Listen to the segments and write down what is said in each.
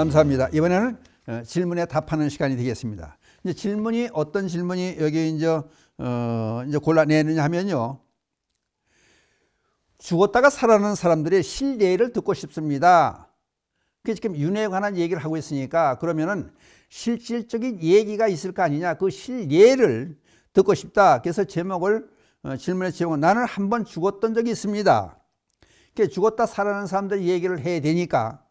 감사합니다. 이번에는 어, 질문에 답하는 시간이 되겠습니다. 이제 질문이 어떤 질문이 여기 이제 어 이제 골라내느냐 하면요. 죽었다가 살아나는 사람들의 실례를 듣고 싶습니다. 그 지금 윤회에 관한 얘기를 하고 있으니까 그러면은 실질적인 얘기가 있을 거 아니냐. 그 실례를 듣고 싶다. 그래서 제목을 어, 질문의 제목은 나는 한 번 죽었던 적이 있습니다. 그 죽었다 살아나는 사람들 얘기를 해야 되니까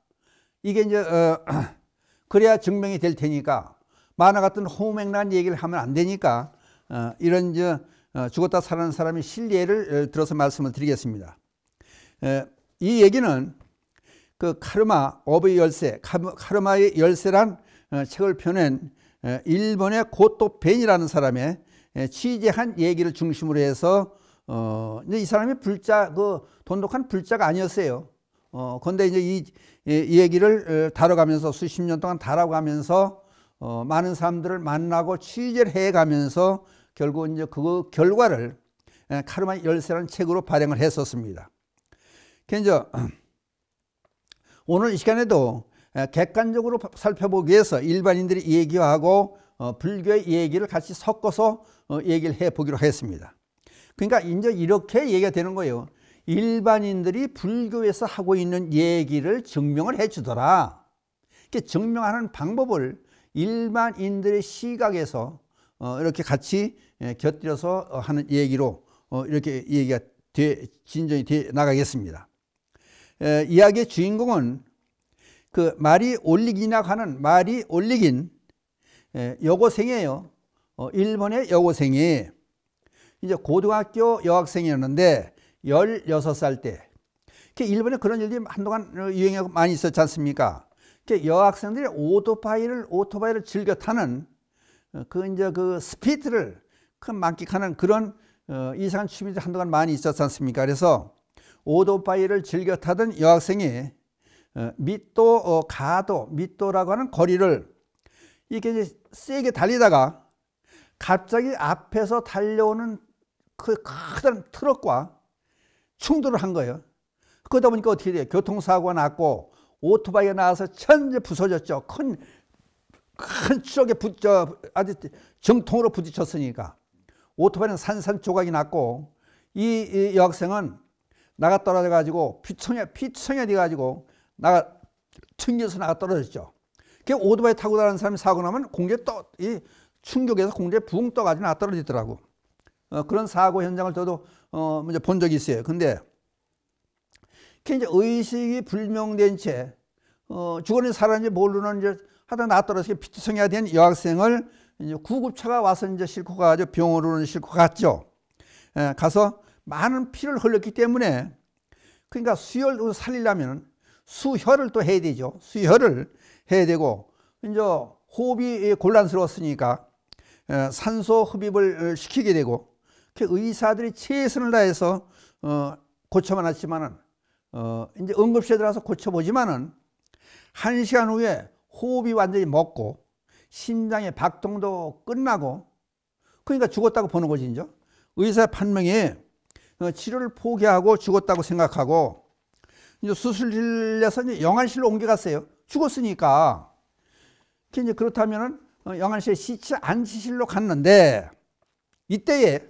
이게 이제 어, 그래야 증명이 될 테니까 만화 같은 호맹란 얘기를 하면 안 되니까 어, 이런 이제 어, 죽었다 살아난 사람의 실례를 어, 들어서 말씀을 드리겠습니다. 에, 이 얘기는 그 카르마 업의 열쇠, 카르마의 열쇠란 어, 책을 펴낸 일본의 고토 벤이라는 사람의 에, 취재한 얘기를 중심으로 해서 어, 이 사람이 불자 그 돈독한 불자가 아니었어요. 어, 근데 이제 이, 이 얘기를 어, 다뤄가면서 수십 년 동안 다뤄가면서 어, 많은 사람들을 만나고 취재를 해가면서 결국 이제 그 결과를 예, 카르마 열쇠라는 책으로 발행을 했었습니다. 그래서 오늘 이 시간에도 예, 객관적으로 살펴보기 위해서 일반인들이 얘기하고 어, 불교의 얘기를 같이 섞어서 어, 얘기를 해보기로 했습니다. 그러니까 이제 이렇게 얘기가 되는 거예요. 일반인들이 불교에서 하고 있는 얘기를 증명을 해주더라. 이렇게 증명하는 방법을 일반인들의 시각에서 어, 이렇게 같이 예, 곁들여서 어, 하는 얘기로 어, 이렇게 얘기가 되, 진전이 되 나가겠습니다. 에, 이야기의 주인공은 그 말이 올리기나 하는 말이 올리긴 에, 여고생이에요. 어, 일본의 여고생이 이제 고등학교 여학생이었는데 16살 때 일본에 그런 일들이 한동안 어, 유행하고 많이 있었지 않습니까? 여학생들이 오토바이를 오토바이를 즐겨 타는 어, 그 이제 그 스피드를 그 만끽하는 그런 어, 이상한 취미들이 한동안 많이 있었지 않습니까? 그래서 오토바이를 즐겨 타던 여학생이 밑도 가도 밑도라고 하는 거리를 이렇게 이제 세게 달리다가 갑자기 앞에서 달려오는 그 크다란 트럭과 충돌을 한 거예요. 그러다 보니까 어떻게 돼요? 교통사고가 났고 오토바이가 나와서 천재 부서졌죠. 큰, 큰 추억에 부, 저, 아주 정통으로 부딪혔으니까. 오토바이는 산산조각이 났고 이, 이 여학생은 나가 떨어져 가지고 피청약, 피청약 돼가지고 나가 튕겨서 나가 떨어졌죠. 그 오토바이 타고 다니는 사람이 사고 나면 공기에 떠, 이 충격에서 공기에 붕 떠가지고 나 떨어지더라고. 어, 그런 사고 현장을 저도 어, 먼저 뭐 본 적이 있어요. 근데 이렇게 제 의식이 불명된 채 어, 죽었는 살람는지 모르는 이제 하다 나 떨어서 피투성이가 된 여학생을 이제 구급차가 와서 이제 싣고 가죠. 병원으로는 싣고 갔죠. 에, 예, 가서 많은 피를 흘렸기 때문에 그러니까 수혈을 살리려면 수혈을 또 해야 되죠. 수혈을 해야 되고 이제 호흡이 곤란스러웠으니까 예, 산소 흡입을 어, 시키게 되고 특히 의사들이 최선을 다해서 어, 고쳐만았지만은 어, 이제 응급실에 들어가서 고쳐보지만은 한 시간 후에 호흡이 완전히 먹고 심장의 박동도 끝나고 그러니까 죽었다고 보는 거지 이제 의사 판명이 어, 치료를 포기하고 죽었다고 생각하고 이제 수술실에서 이제 영안실로 옮겨갔어요 죽었으니까 이제 그렇다면은 어, 영안실 시체 안치실로 갔는데 이때에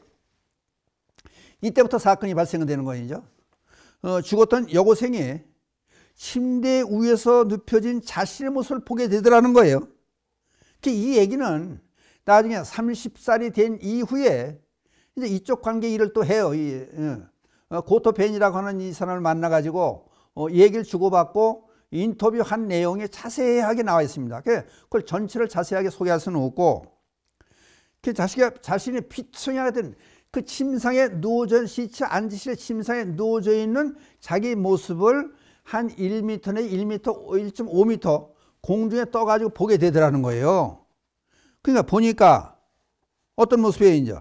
이때부터 사건이 발생되는 거죠. 어, 죽었던 여고생이 침대 위에서 눕혀진 자신의 모습을 보게 되더라는 거예요. 이 얘기는 나중에 30살이 된 이후에 이제 이쪽 관계 일을 또 해요. 이, 어, 어 고토펜이라고 하는 이 사람을 만나가지고 어, 얘기를 주고받고 인터뷰한 내용이 자세하게 나와 있습니다. 그, 그걸 전체를 자세하게 소개할 수는 없고 그 자식이, 자신이 피청이가 된그 침상에 누워져 시체 안지실의 침상에 누워져 있는 자기 모습을 한 1m 내 1m 1.5m 공중에 떠가지고 보게 되더라는 거예요. 그러니까 보니까 어떤 모습이에요, 이제?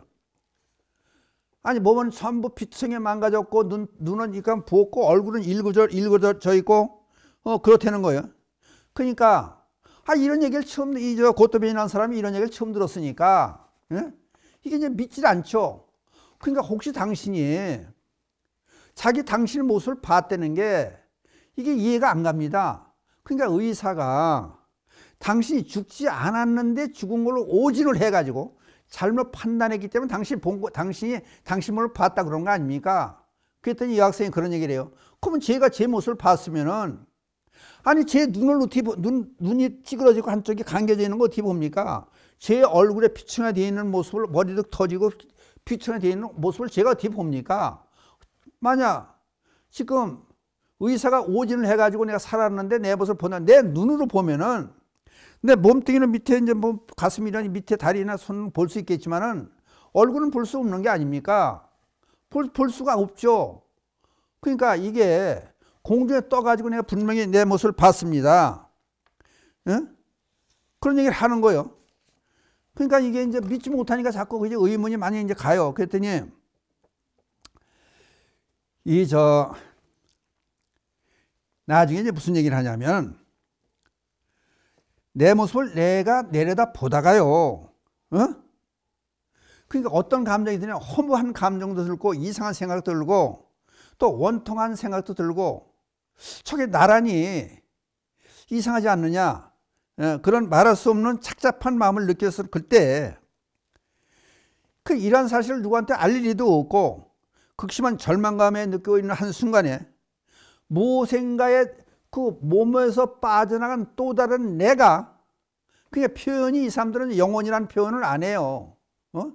아니, 몸은 전부 피투성에 망가졌고, 눈, 눈은 이간 부었고, 얼굴은 일그절, 일그절져 있고, 어, 그렇다는 거예요. 그러니까, 아, 이런 얘기를 처음, 이 저 고토빈인한 사람이 이런 얘기를 처음 들었으니까, 예? 이게 이제 믿질 않죠. 그러니까 혹시 당신이 자기 당신 모습을 봤다는 게 이게 이해가 안 갑니다. 그러니까 의사가 당신이 죽지 않았는데 죽은 걸로 오진을 해가지고 잘못 판단했기 때문에 당신 본 거, 당신이 당신 몸을 봤다 그런 거 아닙니까? 그랬더니 여 학생이 그런 얘기를 해요. 그러면 제가 제 모습을 봤으면은 아니 제 눈을 어떻게 눈, 눈이 찌그러지고 한쪽이 감겨져 있는 거 어떻게 봅니까? 제 얼굴에 피충화 되어 있는 모습을 머리도 터지고 비춰에되어 있는 모습을 제가 어떻게 봅니까? 만약 지금 의사가 오진을 해가지고 내가 살았는데 내 모습을 보는 내 눈으로 보면은 내 몸뚱이는 밑에 이제 뭐 가슴이나 밑에 다리나 손은 볼수 있겠지만은 얼굴은 볼 수 없는 게 아닙니까? 볼, 볼 수가 없죠. 그러니까 이게 공중에 떠가지고 내가 분명히 내 모습을 봤습니다. 응? 그런 얘기를 하는 거예요. 그러니까 이게 이제 믿지 못하니까 자꾸 이제 의문이 많이 이제 가요. 그랬더니 이 저 나중에 이제 무슨 얘기를 하냐면 내 모습을 내가 내려다 보다가요. 어? 그러니까 어떤 감정이 드냐 허무한 감정도 들고 이상한 생각도 들고 또 원통한 생각도 들고 저게 나란히 이상하지 않느냐 예, 그런 말할 수 없는 착잡한 마음을 느꼈을 그때 그 이러한 사실을 누구한테 알릴 리도 없고 극심한 절망감에 느끼고 있는 한순간에 모인가의그 몸에서 빠져나간 또 다른 내가 그게 표현이 이 사람들은 영혼이라는 표현을 안 해요. 어?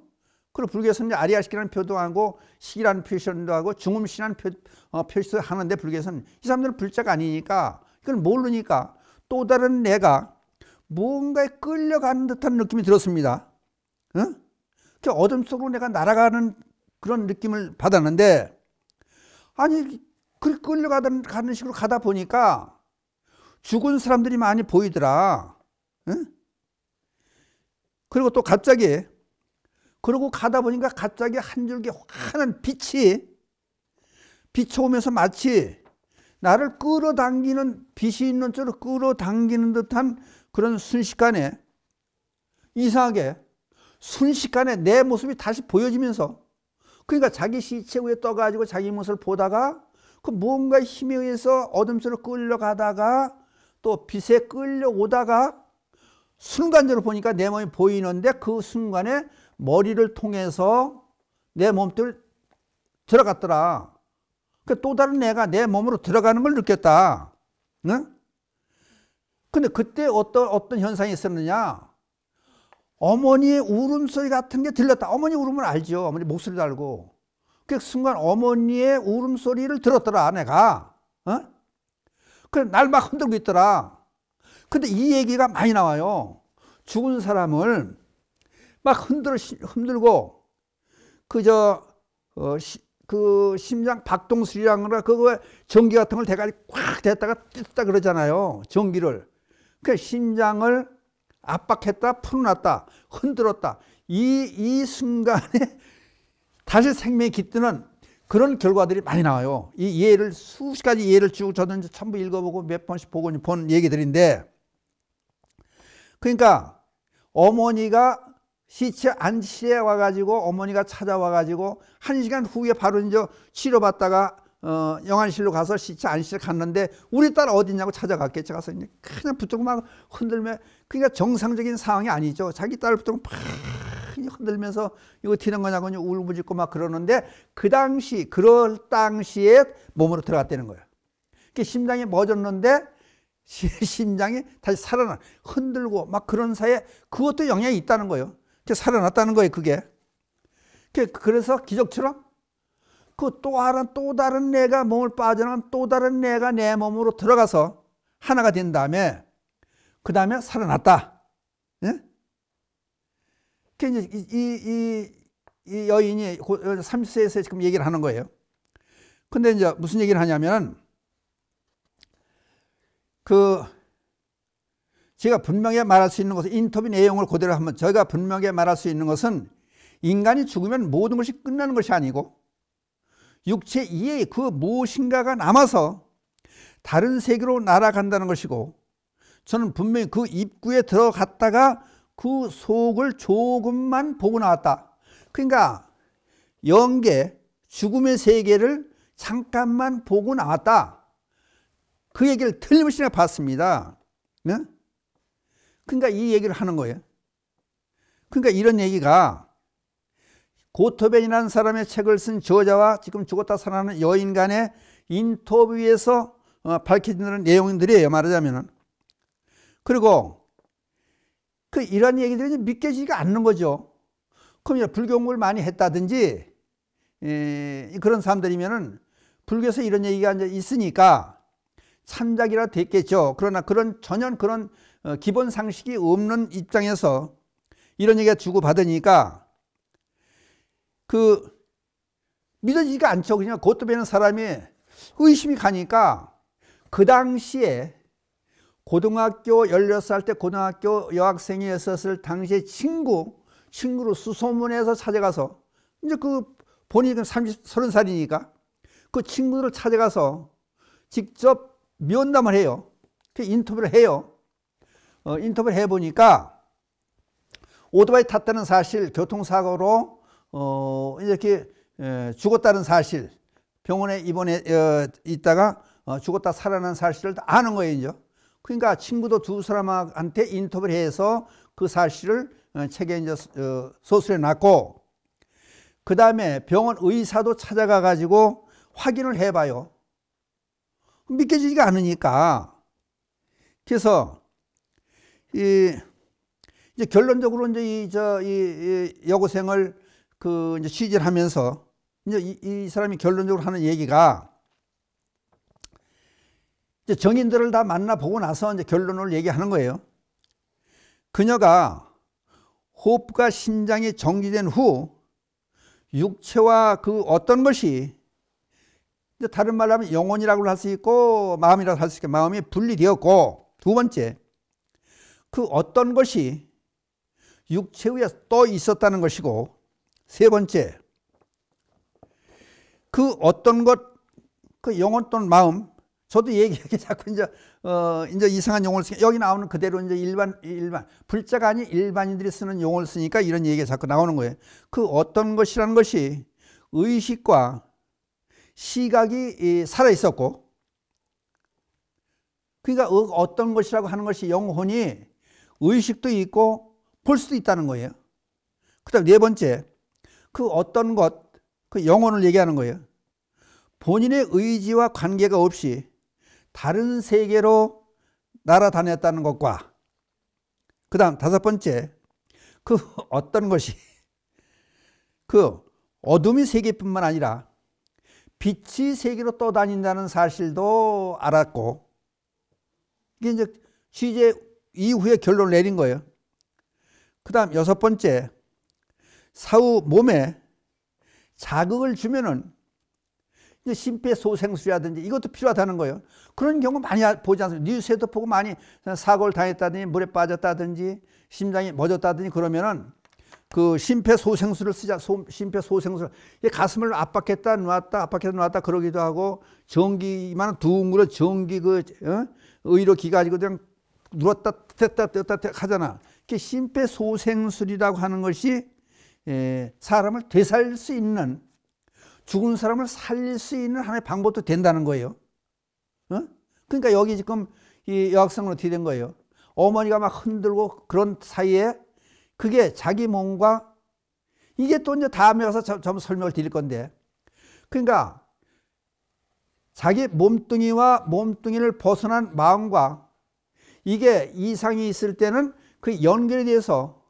그리고 불교에서는 아리아식이라는 표도 하고 식이라는 표현도 하고 중음시라는 표, 어, 표시도 하는데 불교에서는 이 사람들은 불자가 아니니까 이건 모르니까 또 다른 내가 무언가에 끌려가는 듯한 느낌이 들었습니다. 응? 어? 그 어둠 속으로 내가 날아가는 그런 느낌을 받았는데 아니 그 끌려가는 가는 식으로 가다 보니까 죽은 사람들이 많이 보이더라. 응? 어? 그리고 또 갑자기 그러고 가다 보니까 갑자기 한 줄기 환한 빛이 비춰오면서 마치 나를 끌어당기는 빛이 있는 쪽으로 끌어당기는 듯한 그런 순식간에 이상하게 순식간에 내 모습이 다시 보여지면서 그러니까 자기 시체 위에 떠가지고 자기 모습을 보다가 그 뭔가 힘에 의해서 어둠 속으로 끌려가다가 또 빛에 끌려오다가 순간적으로 보니까 내 몸이 보이는데 그 순간에 머리를 통해서 내 몸들 들어갔더라. 그또 그러니까 다른 내가 내 몸으로 들어가는 걸 느꼈다. 응? 근데 그때 어떤, 어떤 현상이 있었느냐? 어머니의 울음소리 같은 게 들렸다. 어머니 울음을 알죠. 어머니 목소리도 알고. 그 순간 어머니의 울음소리를 들었더라, 아내가. 어? 그래, 날막 흔들고 있더라. 근데 이 얘기가 많이 나와요. 죽은 사람을 막 흔들, 흔들고, 그저, 어, 시, 그 심장 박동수량이라 그거 전기 같은 걸 대가리 꽉 댔다가 뜯다 그러잖아요. 전기를. 그 그러니까 심장을 압박했다, 풀어놨다, 흔들었다. 이, 이 순간에 다시 생명이 깃드는 그런 결과들이 많이 나와요. 이 예를, 수십 가지 예를 쭉 저는 전부 읽어보고 몇 번씩 보고 본 얘기들인데, 그러니까 어머니가 시체 안치에 와가지고 어머니가 찾아와가지고 한 시간 후에 바로 이제 치료받다가 어, 영안실로 가서 시안실에 체 갔는데 우리 딸 어디냐고 찾아갔겠죠. 가서 이제 그냥 부쩍막 흔들며 그러니까 정상적인 상황이 아니죠. 자기 딸을 붙들고 팍 흔들면서 이거 튀는 거냐고 울부짖고 막 그러는데 그 당시 그럴 당시에 몸으로 들어갔다는 거예요. 그 심장이 멎었는데 심장이 다시 살아나 흔들고 막 그런 사이에 그것도 영향이 있다는 거예요. 살아났다는 거예요. 그게 그래서 기적처럼 그또 다른 또 다른 내가 몸을 빠져나간 또 다른 내가 내 몸으로 들어가서 하나가 된 다음에 그 다음에 살아났다. 예? 이제 이, 이, 이 여인이 30세에서 지금 얘기를 하는 거예요. 근데 이제 무슨 얘기를 하냐면 그 제가 분명히 말할 수 있는 것은 인터뷰 내용을 그대로 하면 저희가 분명히 말할 수 있는 것은 인간이 죽으면 모든 것이 끝나는 것이 아니고 육체 이에 그 무엇인가가 남아서 다른 세계로 날아간다는 것이고 저는 분명히 그 입구에 들어갔다가 그 속을 조금만 보고 나왔다. 그러니까 영계, 죽음의 세계를 잠깐만 보고 나왔다. 그 얘기를 틀림없이 봤습니다. 네? 그러니까 이 얘기를 하는 거예요. 그러니까 이런 얘기가 고토벤이라는 사람의 책을 쓴 저자와 지금 죽었다 살아나는 여인 간의 인터뷰에서 어, 밝혀지는 내용들이에요. 말하자면은. 그리고 그 이런 얘기들이 믿겨지지가 않는 거죠. 그럼 불교 공부를 많이 했다든지 에, 그런 사람들이면은 불교에서 이런 얘기가 이제 있으니까 참작이라 됐겠죠. 그러나 그런 전혀 그런 어, 기본 상식이 없는 입장에서 이런 얘기가 주고받으니까 그 믿어지지가 않죠. 그냥 고토베는 사람이 의심이 가니까 그 당시에 고등학교 16살 때 고등학교 여학생이었을 당시에 친구, 친구로 수소문해서 찾아가서 이제 그 본인이 그럼 30, 30살이니까 그친구들 찾아가서 직접 면담을 해요. 그 인터뷰를 해요. 어, 인터뷰를 해보니까 오토바이 탔다는 사실 교통사고로 어, 이렇게 죽었다는 사실, 병원에 입원해 어, 있다가 어, 죽었다 살아난 사실을 아는 거예요, 이제. 그러니까 친구도 두 사람한테 인터뷰를 해서 그 사실을 어, 책에 이제 소설해 놨고, 그 다음에 병원 의사도 찾아가 가지고 확인을 해봐요. 믿겨지지가 않으니까. 그래서, 이, 이제 결론적으로 이제 이, 저, 이, 이 여고생을 그 이제 취재를 하면서 이제 이, 이 사람이 결론적으로 하는 얘기가 이제 정인들을 다 만나보고 나서 이제 결론을 얘기하는 거예요. 그녀가 호흡과 심장이 정지된 후 육체와 그 어떤 것이 다른 말로 하면 영혼이라고 할 수 있고 마음이라고 할 수 있고 마음이 분리되었고 두 번째 그 어떤 것이 육체 위에 또 있었다는 것이고 세 번째, 그 어떤 것, 그 영혼 또는 마음, 저도 얘기하기 자꾸 이제, 어, 이제 이상한 용어를 쓰니까 여기 나오는 그대로 이제 일반, 일반, 불자가 아닌 일반인들이 쓰는 용어를 쓰니까 이런 얘기가 자꾸 나오는 거예요. 그 어떤 것이라는 것이 의식과 시각이 살아 있었고, 그러니까 어, 어떤 것이라고 하는 것이 영혼이 의식도 있고 볼 수도 있다는 거예요. 그 다음 네 번째, 그 어떤 것, 그 영혼을 얘기하는 거예요. 본인의 의지와 관계가 없이 다른 세계로 날아다녔다는 것과 그 다음 다섯 번째 그 어떤 것이 그 어둠의 세계뿐만 아니라 빛이 세계로 떠다닌다는 사실도 알았고 이게 이제 취재 이후에 결론을 내린 거예요. 그 다음 여섯 번째 사후 몸에 자극을 주면은 이제 심폐소생술이라든지 이것도 필요하다는 거예요. 그런 경우 많이 보지 않습니까? 뉴스에도 보고 많이 사고를 당했다든지 물에 빠졌다든지 심장이 멎었다든지 그러면은 그 심폐소생술을 쓰자 소, 심폐소생술 가슴을 압박했다 놨다 압박했다 놨다 그러기도 하고 전기만 둥그러 전기 그 어? 의료 기가지고 그냥 눌었다 뗐다 뗐다 하잖아. 이게 심폐소생술이라고 하는 것이 예, 사람을 되살릴 수 있는 죽은 사람을 살릴 수 있는 하나의 방법도 된다는 거예요. 어? 그러니까 여기 지금 이 여학생은 어떻게 된 거예요? 어머니가 막 흔들고 그런 사이에 그게 자기 몸과 이게 또 이제 다음에 가서 좀 설명을 드릴 건데 그러니까 자기 몸뚱이와 몸뚱이를 벗어난 마음과 이게 이상이 있을 때는 그 연결에 대해서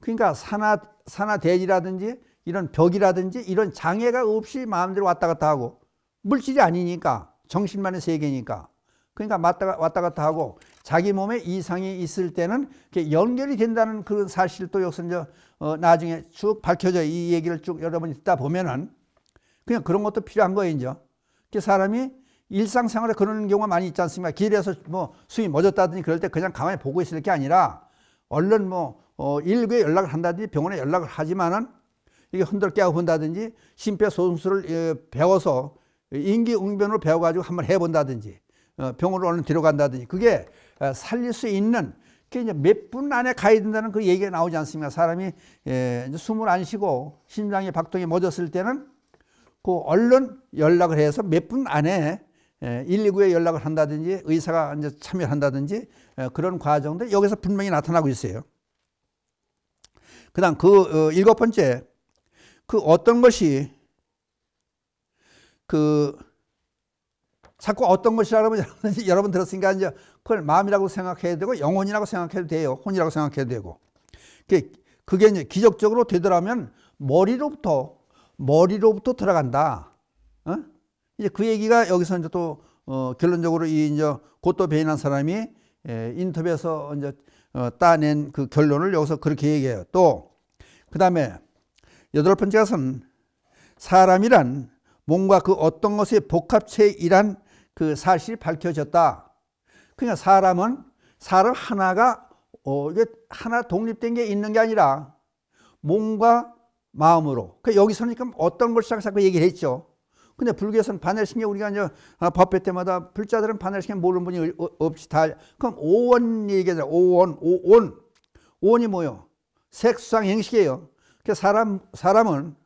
그러니까 산하 산화 대지라든지 이런 벽이라든지 이런 장애가 없이 마음대로 왔다 갔다 하고 물질이 아니니까 정신만의 세계니까 그러니까 왔다, 왔다 갔다 하고 자기 몸에 이상이 있을 때는 연결이 된다는 그런 사실도 역시 이제 어, 나중에 쭉 밝혀져 이 얘기를 쭉 여러분이 듣다 보면은 그냥 그런 것도 필요한 거예요 이제 그 사람이 일상생활에 그런 경우가 많이 있지 않습니까 길에서 뭐 숨이 멎었다든지 그럴 때 그냥 가만히 보고 있을 게 아니라 얼른 뭐 어, 일부에 연락을 한다든지 병원에 연락을 하지만은 이게 흔들게 하고 한다든지 심폐소생술을 예, 배워서 인기응변으로 배워가지고 한번 해본다든지 어, 병원로 얼른 들어간다든지 그게 어, 살릴 수 있는 그몇분 안에 가야 된다는 그 얘기가 나오지 않습니까? 사람이 예, 이제 숨을 안 쉬고 심장의 박동이 멎었을 때는 그 얼른 연락을 해서 몇 분 안에 119에 예, 연락을 한다든지 의사가 이제 참여한다든지 어, 그런 과정도 여기서 분명히 나타나고 있어요. 그 다음 그 어, 일곱 번째 그 어떤 것이 그 자꾸 어떤 것이라 면 여러분 들었으니까 이제 그걸 마음이라고 생각해야 되고 영혼이라고 생각해도 돼요. 혼이라고 생각해도 되고. 그게, 그게 이제 기적적으로 되더라면 머리로부터 머리로부터 들어간다. 어? 이제 그 얘기가 여기서 이제 또 어, 결론적으로 이 이제 곧또 배인한 사람이 예, 인터뷰에서 이제 어, 따낸 그 결론을 여기서 그렇게 얘기해요. 또, 그 다음에 여덟 번째 것은 사람이란 뭔가 그 어떤 것의 복합체이란 그 사실이 밝혀졌다. 그러니까 사람은 사람 하나가 어, 이게 하나 독립된 게 있는 게 아니라 몸과 마음으로. 그 여기서는 어떤 걸 시작해서 그 얘기를 했죠. 근데 불교에서는 반열신경 우리가 이제 아, 법회 때마다 불자들은 반열신경 모르는 분이 어, 없지다 그럼 오원 얘기하자 오원 오온 오원이 뭐요? 색상 형식이에요. 그 사람 사람은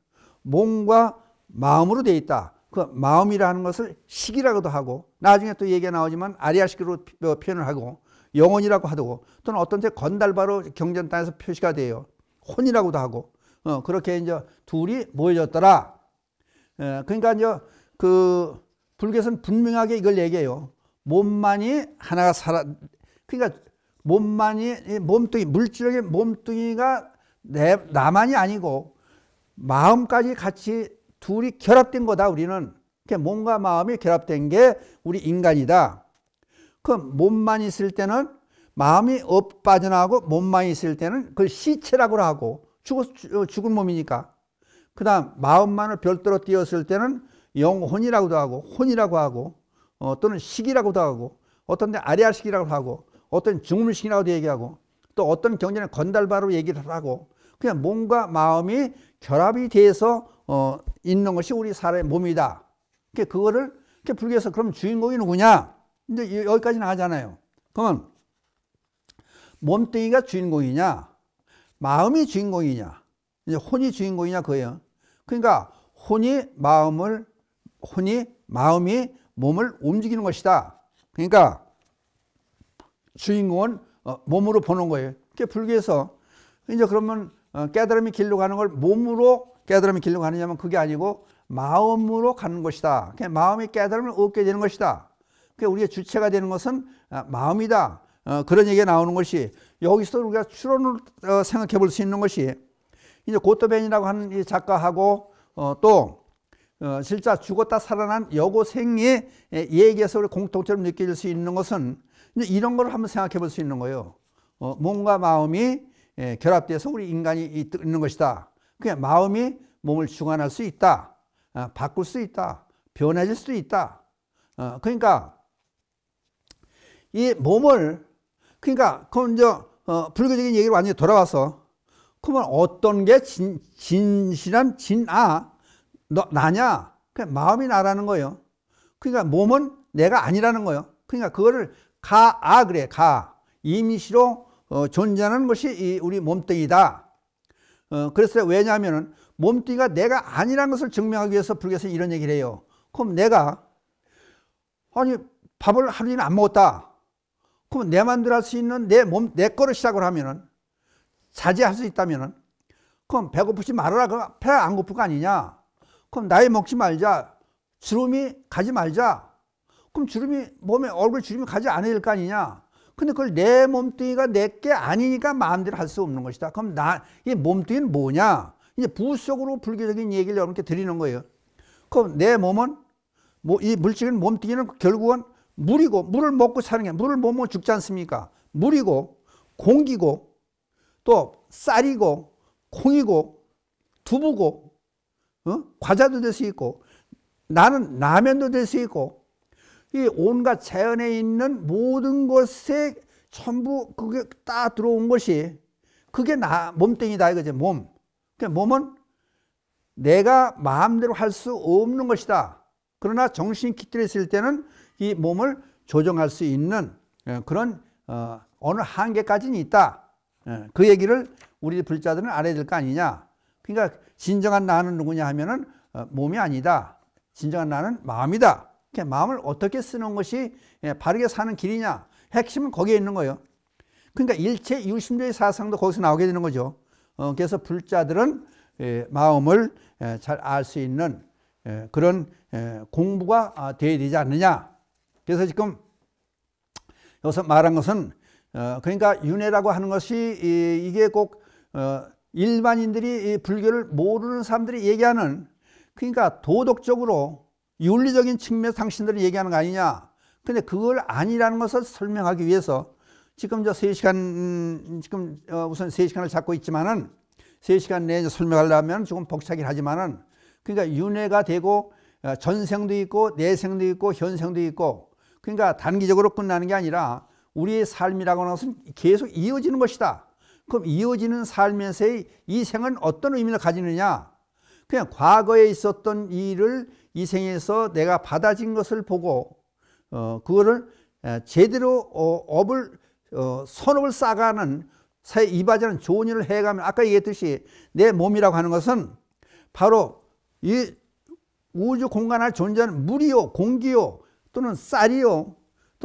몸과 마음으로 돼 있다. 그 마음이라는 것을 식이라고도 하고 나중에 또 얘기가 나오지만 아리아식으로 어, 표현을 하고 영혼이라고 하고 또는 어떤 때 건달바로 경전단에서 표시가 돼요. 혼이라고도 하고 어, 그렇게 이제 둘이 모여졌더라. 예, 그러니까 이제 그 불교에서는 분명하게 이걸 얘기해요. 몸만이 하나가 살아 그러니까 몸만이 몸뚱이 물질적인 몸뚱이가 내, 나만이 아니고 마음까지 같이 둘이 결합된 거다 우리는 이렇게 그러니까 몸과 마음이 결합된 게 우리 인간이다. 그럼 몸만 있을 때는 마음이 업 빠져나가고 몸만 있을 때는 그걸 시체라고 하고 죽었, 어, 죽은 몸이니까 그 다음 마음만을 별도로 띄었을 때는 영혼이라고도 하고 혼이라고 하고 어, 또는 식이라고도 하고 어떤 데 아리아식이라고 하고 어떤 중물식이라고도 얘기하고 또 어떤 경전에 건달바로 얘기를 하고 그냥 몸과 마음이 결합이 돼서 어, 있는 것이 우리 사람의 몸이다. 그러니까 그거를 이렇게 불교에서 그럼 주인공이 누구냐? 이제 여기까지 나가잖아요. 그러면 몸뚱이가 주인공이냐? 마음이 주인공이냐? 이제 혼이 주인공이냐 그거예요. 그러니까 혼이 마음을 혼이 마음이 몸을 움직이는 것이다. 그러니까 주인공은 어, 몸으로 보는 거예요. 그게 불교에서 이제 그러면 어, 깨달음의 길로 가는 걸 몸으로 깨달음의 길로 가느냐면 그게 아니고 마음으로 가는 것이다. 그 마음이 깨달음을 얻게 되는 것이다. 그 우리의 주체가 되는 것은 어, 마음이다. 그런 얘기가 나오는 것이 여기서 우리가 추론을 생각해 볼 수 있는 것이 이제 고토벤이라고 하는 이 작가하고 어, 또 어, 실제 죽었다 살아난 여고생의 예, 얘기에서 우리 공통점을 느낄 수 있는 것은 이런 걸 한번 생각해 볼 수 있는 거예요. 어, 몸과 마음이 예, 결합돼서 우리 인간이 있는 있 것이다. 그냥 마음이 몸을 주관할 수 있다. 아, 바꿀 수 있다. 변해질 수도 있다. 어, 그러니까 이 몸을 그러니까 그건 이제 어, 불교적인 얘기를 완전히 돌아와서 그러면 어떤 게 진, 진실함, 진아, 너, 나냐? 그냥 마음이 나라는 거예요. 그러니까 몸은 내가 아니라는 거예요. 그러니까 그거를 가, 아, 그래, 가. 임시로 어, 존재하는 것이 우리 몸뚱이다. 어, 그래서 왜냐하면 몸뚱이가 내가 아니라는 것을 증명하기 위해서 불교에서 이런 얘기를 해요. 그럼 내가, 아니, 밥을 하루 종일 안 먹었다. 그럼 내 만들 할 수 있는 내 몸, 내 거를 시작을 하면은 자제할 수 있다면은 그럼 배고프지 말아라. 그럼 배 안고프거 아니냐? 그럼 나이 먹지 말자. 주름이 가지 말자. 그럼 주름이 몸에 얼굴 주름이 가지 않을 거 아니냐? 근데 그걸 내 몸뚱이가 내 게 아니니까 마음대로 할 수 없는 것이다. 그럼 나 이 몸뚱이는 뭐냐? 이제 부속으로 불교적인 얘기를 여러분께 드리는 거예요. 그럼 내 몸은 뭐 이물질은 몸뚱이는 결국은 물이고 물을 먹고 사는 게 물을 못 먹고 죽지 않습니까? 물이고 공기고 또 쌀이고 콩이고 두부고 어? 과자도 될 수 있고 나는 라면도 될 수 있고 이 온갖 자연에 있는 모든 것에 전부 그게 딱 들어온 것이 그게 나 몸뚱이다 이거지 몸. 그러니까 몸은 내가 마음대로 할 수 없는 것이다. 그러나 정신 이깃들였을 때는 이 몸을 조정할 수 있는 어, 그런 어, 어느 한계까지는 있다. 예, 그 얘기를 우리 불자들은 알아야 될 거 아니냐. 그러니까 진정한 나는 누구냐 하면은 어, 몸이 아니다. 진정한 나는 마음이다. 그러니 마음을 어떻게 쓰는 것이 예, 바르게 사는 길이냐. 핵심은 거기에 있는 거예요. 그러니까 일체 유심주의 사상도 거기서 나오게 되는 거죠. 어, 그래서 불자들은 예, 마음을 잘 알 수 있는 그런 공부가 되어야 아, 되지 않느냐. 그래서 지금 여기서 말한 것은 어, 그러니까 윤회라고 하는 것이 이, 이게 꼭 어, 일반인들이 이 불교를 모르는 사람들이 얘기하는 그러니까 도덕적으로 윤리적인 측면 상신들을 얘기하는 거 아니냐. 근데 그걸 아니라는 것을 설명하기 위해서 지금 저 세시간 지금 어, 우선 세시간을 잡고 있지만은 세시간 내에 설명하려면 조금 복잡하긴 하지만은 그러니까 윤회가 되고 어, 전생도 있고 내생도 있고 현생도 있고 그러니까 단기적으로 끝나는 게 아니라 우리의 삶이라고 하는 것은 계속 이어지는 것이다. 그럼 이어지는 삶에서의 이 생은 어떤 의미를 가지느냐? 그냥 과거에 있었던 일을 이 생에서 내가 받아진 것을 보고 어, 그거를 제대로 어, 업을 어, 선업을 쌓아가는 새 이바지는 좋은 일을 해가면 아까 얘기했듯이 내 몸이라고 하는 것은 바로 이 우주 공간을 존재하는 물이요 공기요 또는 쌀이요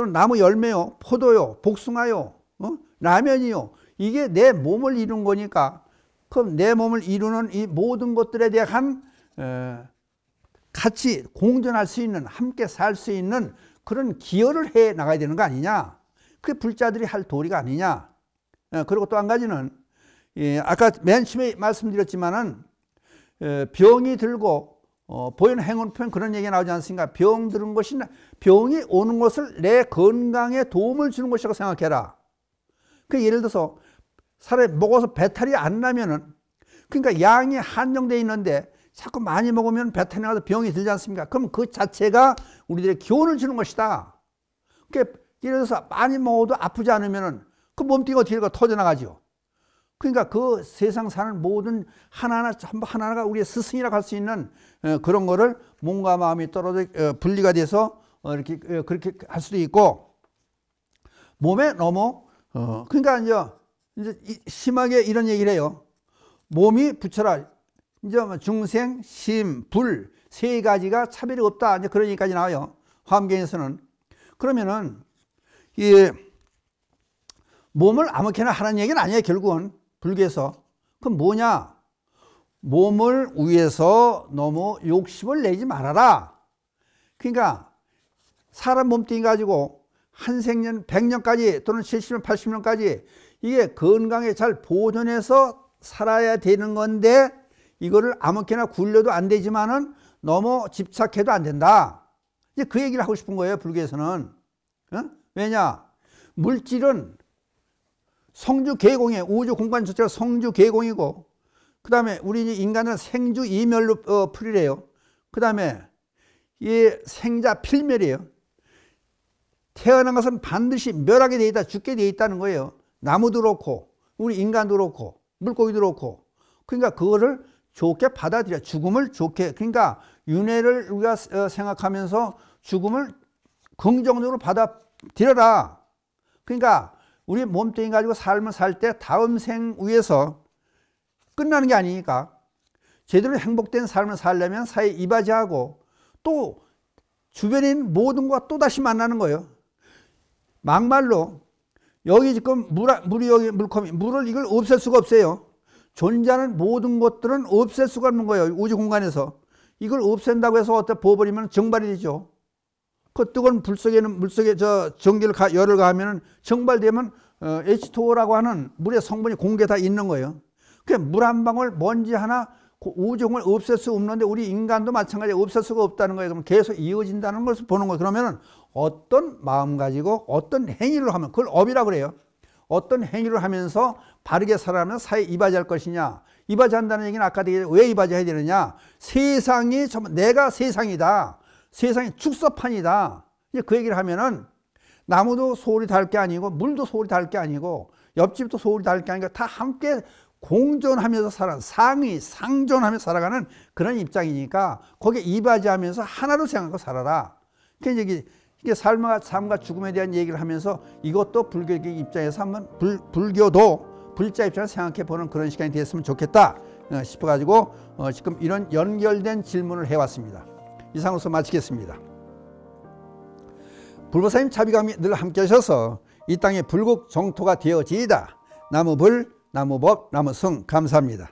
또는 나무 열매요, 포도요, 복숭아요, 어? 라면이요. 이게 내 몸을 이룬 거니까 그럼 내 몸을 이루는 이 모든 것들에 대한 에, 같이 공존할 수 있는 함께 살 수 있는 그런 기여를 해 나가야 되는 거 아니냐. 그게 불자들이 할 도리가 아니냐. 에, 그리고 또 한 가지는 예, 아까 맨 처음에 말씀드렸지만은 병이 들고 어, 보현 행운편 그런 얘기가 나오지 않습니까? 병 들은 것이 병이 오는 것을 내 건강에 도움을 주는 것이라고 생각해라. 그 예를 들어서 사람 먹어서 배탈이 안 나면은 그러니까 양이 한정돼 있는데 자꾸 많이 먹으면 배탈이 나서 병이 들지 않습니까? 그럼 그 자체가 우리들의 기운을 주는 것이다. 그러니까 예를 들어서 많이 먹어도 아프지 않으면은 그 몸뚱이가 어떻게 터져 나가죠. 그러니까 그 세상 사는 모든 하나하나 하나하나가 우리의 스승이라고 할 수 있는 어, 그런 거를 몸과 마음이 떨어져 어, 분리가 돼서 어, 이렇게 그렇게 할 수도 있고 몸에 넘어 그러니까 이제 이제 심하게 이런 얘기를 해요. 몸이 부처라 이제 뭐 중생, 심, 불 세 가지가 차별이 없다. 이제 그런 얘기까지 나와요. 화엄경에서는 그러면은 이 몸을 아무렇게나 하는 얘기는 아니에요. 결국은 불교에서. 그 뭐냐? 몸을 위해서 너무 욕심을 내지 말아라. 그러니까 사람 몸뚱이 가지고 한 생년 100년까지 또는 70년 80년까지 이게 건강에 잘 보존해서 살아야 되는 건데 이거를 아무렇게나 굴려도 안 되지만은 너무 집착해도 안 된다. 이제 그 얘기를 하고 싶은 거예요, 불교에서는. 응? 왜냐? 물질은 성주 계공의 우주 공간 자체가 성주 계공이고 그 다음에 우리 인간은 생주 이멸로 어, 풀이래요. 그 다음에 이 생자 필멸이에요. 태어난 것은 반드시 멸하게 되어 있다 죽게 되어 있다는 거예요. 나무도 그렇고 우리 인간도 그렇고 물고기도 그렇고 그러니까 그거를 좋게 받아들여 죽음을 좋게 그러니까 윤회를 우리가 어, 생각하면서 죽음을 긍정적으로 받아들여라. 그러니까 우리 몸뚱이 가지고 삶을 살 때 다음 생 위에서 끝나는 게 아니니까 제대로 행복된 삶을 살려면 사회 이바지하고 또주변인 모든 것과 또다시 만나는 거예요. 막말로 여기 지금 물, 물이 여기 물컵이 물을 이걸 없앨 수가 없어요. 존재하는 모든 것들은 없앨 수가 없는 거예요. 우주 공간에서. 이걸 없앤다고 해서 어떻게 버리면 정발이 되죠. 그 뜨거운 불 속에는 물 속에 저 전기를 가, 열을 가하면은 정발되면 어, H2O라고 하는 물의 성분이 공개에다 있는 거예요. 그물한 방울 먼지 하나 우종을 없앨 수 없는데 우리 인간도 마찬가지로 없앨 수가 없다는 거예요. 그럼 계속 이어진다는 것을 보는 거예요. 그러면은 어떤 마음 가지고 어떤 행위를 하면 그걸 업이라 고 그래요. 어떤 행위를 하면서 바르게 살아가면 사회에 이바지할 것이냐. 이바지한다는 얘기는 아까얘기했왜 이바지해야 되느냐. 세상이 전 내가 세상이다. 세상이 축소판이다. 이제 그 얘기를 하면은 나무도 소홀히 닿을 게 아니고 물도 소홀히 닿을 게 아니고 옆집도 소홀히 닿을 게 아니고 다 함께 공존하면서 살아 상위 상존하면서 살아가는 그런 입장이니까 거기에 이바지하면서 하나로 생각하고 살아라. 그러니까 이제 이게 삶과 삶과 죽음에 대한 얘기를 하면서 이것도 불교 의 입장에서 한번 불, 불교도 불자 입장에서 생각해 보는 그런 시간이 됐으면 좋겠다 어, 싶어 가지고 어, 지금 이런 연결된 질문을 해 왔습니다. 이상으로서 마치겠습니다. 불보사님 자비감이 늘 함께 하셔서 이 땅의 불국 정토가 되어지이다. 나무불, 나무법, 나무성 감사합니다.